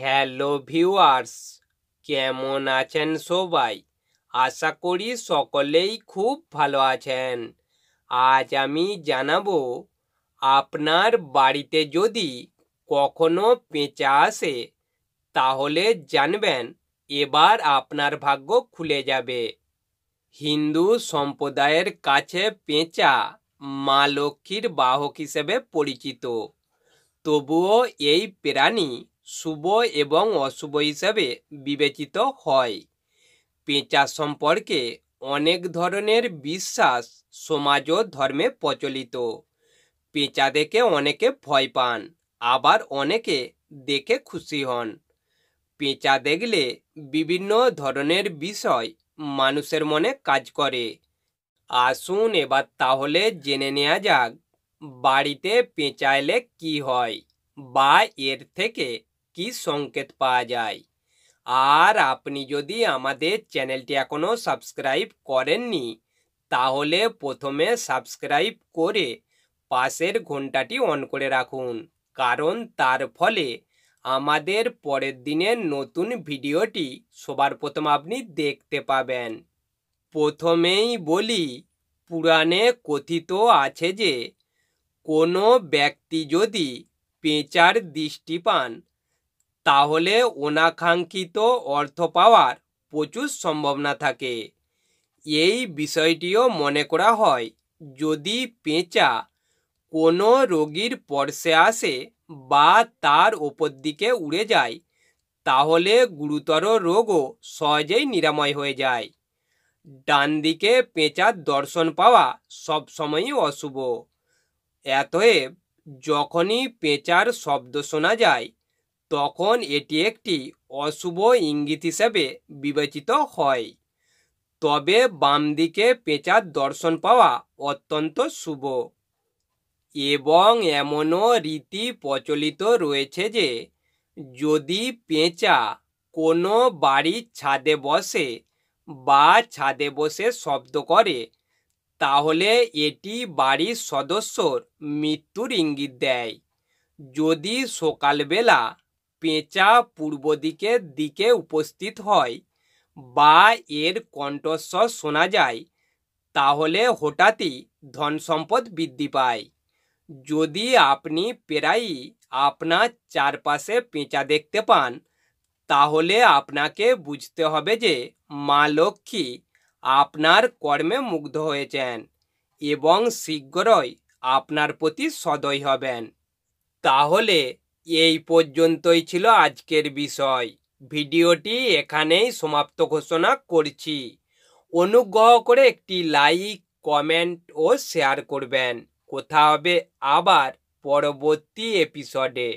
hello viewers কেমন আছেন সবাই আশা করি সকলেই খুব ভালো আছেন আজ আমি জানাবো আপনার বাড়িতে যদি কখনো পেঁচা আসে তাহলে জানবেন এবার আপনার ভাগ্য খুলে যাবে হিন্দু সম্প্রদায়ের কাছে পেঁচা মা লক্ষ্মীর বাহক হিসেবে পরিচিত তবুও এই প্রাণী শুভ এবং অশুভ হিসাবে বিবেচিত হয় পেঁচা সম্পর্কে অনেক ধরনের বিশ্বাস সমাজ ও ধর্মে প্রচলিত পেঁচা দেখে অনেকে ভয় পান আবার অনেকে দেখে খুশি হন পেঁচা দেখলে বিভিন্ন ধরনের বিষয় মানুষের মনে কাজ করে আসুন এবার তাহলে জেনে নেওয়া যাক বাড়িতে পেঁচা এলে কী হয় বা এর থেকে কি সংকেত পাওয়া যায় আর আপনি যদি আমাদের চ্যানেলটি এখনও সাবস্ক্রাইব করেননি তাহলে প্রথমে সাবস্ক্রাইব করে পাশের ঘন্টাটি অন করে রাখুন কারণ তার ফলে আমাদের পরের দিনের নতুন ভিডিওটি সবার প্রথম আপনি দেখতে পাবেন প্রথমেই বলি পুরাণে কথিত আছে যে কোনো ব্যক্তি যদি পেঁচার দৃষ্টি পান তাহলে অনাকাঙ্ক্ষিত অর্থ পাওয়ার প্রচুর সম্ভাবনা থাকে এই বিষয়টিও মনে করা হয় যদি পেঁচা কোনো রোগীর পর্শে আসে বা তার ওপর দিকে উড়ে যায় তাহলে গুরুতর রোগও সহজেই নিরাময় হয়ে যায় ডান দিকে পেঁচার দর্শন পাওয়া সবসময়ই অশুভ এতএব যখনই পেঁচার শব্দ শোনা যায় তখন এটি একটি অশুভ ইঙ্গিত হিসেবে বিবেচিত হয় তবে বাম দিকে পেঁচার দর্শন পাওয়া অত্যন্ত শুভ এবং এমনও রীতি প্রচলিত রয়েছে যে যদি পেঁচা কোনো বাড়ির ছাদে বসে বা ছাদে বসে শব্দ করে তাহলে এটি বাড়ির সদস্যর মৃত্যুর ইঙ্গিত দেয় যদি সকালবেলা পেঁচা পূর্ব দিকের দিকে উপস্থিত হয় বা এর কণ্ঠস্বর শোনা যায় তাহলে হঠাৎই ধন সম্পদ বৃদ্ধি পায় যদি আপনি প্রায়ই আপনার চারপাশে পেঁচা দেখতে পান তাহলে আপনাকে বুঝতে হবে যে মা লক্ষ্মী আপনার কর্মে মুগ্ধ হয়েছেন এবং শীঘ্রই আপনার প্রতি সদয় হবেন তাহলে এই পর্যন্তই ছিল আজকের বিষয় ভিডিওটি এখানেই সমাপ্ত ঘোষণা করছি অনুগ্রহ করে একটি লাইক কমেন্ট ও শেয়ার করবেন কোথা হবে আবার পরবর্তী এপিসোডে